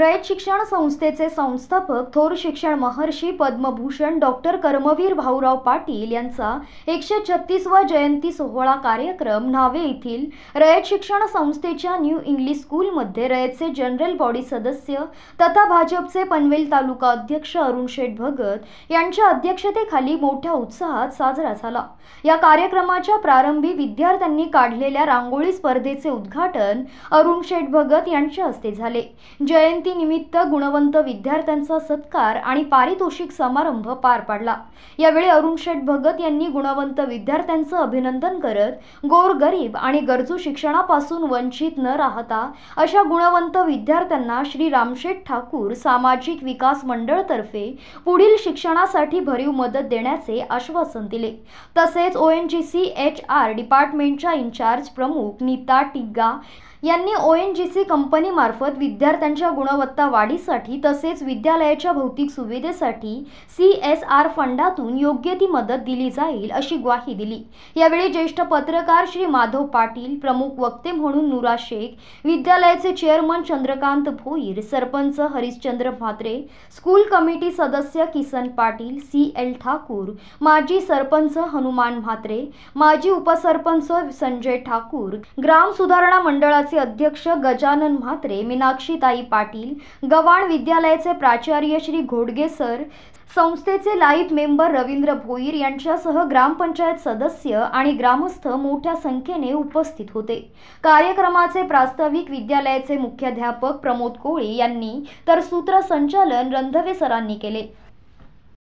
रयत शिक्षण संस्थेचे संस्थापक थोर शिक्षण महर्षी पद्मभूषण डॉक्टर कर्मवीर भाऊराव पाटील यांचा एकशे छत्तीसवा जयंती सोहळा कार्यक्रम न्हावे येथील रयत शिक्षण संस्थेच्या न्यू इंग्लिश स्कूलमध्ये रयतचे जनरल बॉडी सदस्य तथा भाजपचे पनवेल तालुका अध्यक्ष अरुण शेठ भगत यांच्या अध्यक्षतेखाली मोठ्या उत्साहात साजरा झाला या कार्यक्रमाच्या प्रारंभी विद्यार्थ्यांनी काढलेल्या रांगोळी स्पर्धेचे उद्घाटन अरुण शेठ भगत यांच्या हस्ते झाले जयंती जयंतीनिमित्त गुणवंत विद्यार्थ्यांचा सत्कार आणि पारितोषिक समारंभ पार पाडला यावेळी अरुण शेठ भगत यांनी गुणवंत विद्यार्थ्यांचं अभिनंदन करत गोर गरीब आणि गरजू शिक्षणापासून वंचित न राहता अशा गुणवंत विद्यार्थ्यांना श्री रामशेठ ठाकूर सामाजिक विकास मंडळ तर्फे पुढील शिक्षणासाठी भरीव मदत देण्याचे आश्वासन दिले तसेच O N G C H R डिपार्टमेंटच्या इन्चार्ज प्रमुख नीता टिग्गा यांनी ओ एन जी सी कंपनीमार्फत विद्यार्थ्यांच्या गुणवत्ता वाढीसाठी तसेच विद्यालयाच्या भौतिक सुविधेसाठी सी एस आर फंडातून योग्य ती मदत दिली जाईल अशी ग्वाही दिली यावेळी ज्येष्ठ पत्रकार श्री माधव पाटील प्रमुख वक्ते म्हणून नुरा शेख विद्यालयाचे chairman Chandrakant Bhoir sarpanch Harishchandra Mhatre school committee सदस्य किसन पाटील सी एल ठाकूर माजी सरपंच हनुमान म्हात्रे माजी उपसरपंच संजय ठाकूर ग्राम सुधारणा मंडळाचे मंडळाचे अध्यक्ष गजानन म्हात्रे मीनाक्षीताई पाटील गवाण विद्यालयाचे प्राचार्य श्री घोडगे सर संस्थेचे लाईफ मेंबर रवींद्र भोईर यांच्यासह ग्रामपंचायत सदस्य आणि ग्रामस्थ मोठ्या संख्येने उपस्थित होते कार्यक्रमाचे प्रास्ताविक विद्यालयाचे मुख्याध्यापक प्रमोद कोळी यांनी तर सूत्रसंचालन रंधवे सरांनी केले